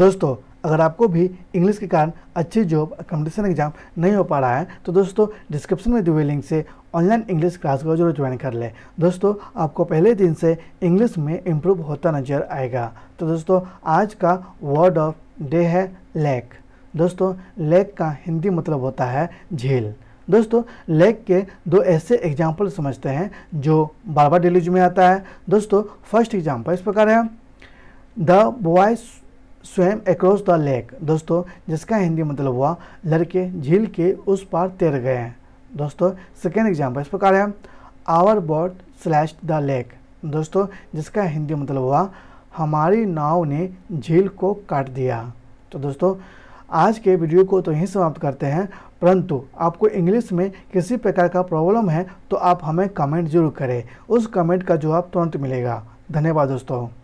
दोस्तों अगर आपको भी इंग्लिश के कारण अच्छी जॉब कंपटीशन एग्जाम नहीं हो पा रहा है तो दोस्तों डिस्क्रिप्शन में दी हुई लिंक से ऑनलाइन इंग्लिश क्लास को जरूर ज्वाइन कर ले दोस्तों आपको पहले दिन से इंग्लिश में इम्प्रूव होता नजर आएगा तो दोस्तों आज का वर्ड ऑफ डे है लेक दोस्तों लेक का हिंदी मतलब होता है झील दोस्तों लेक के दो ऐसे एग्जाम्पल समझते हैं जो बार बार डेलीज में आता है दोस्तों फर्स्ट एग्जाम्पल इस प्रकार है the boys swam across the lake दोस्तों जिसका हिंदी मतलब हुआ लड़के झील के उस पार तैर गए हैं दोस्तों सेकेंड एग्जाम्पल इस प्रकार है our boat slash the lake दोस्तों जिसका हिंदी मतलब हुआ हमारी नाव ने झील को काट दिया तो दोस्तों आज के वीडियो को तो यहीं समाप्त करते हैं परंतु आपको इंग्लिश में किसी प्रकार का प्रॉब्लम है तो आप हमें कमेंट जरूर करें उस कमेंट का जवाब तुरंत मिलेगा धन्यवाद दोस्तों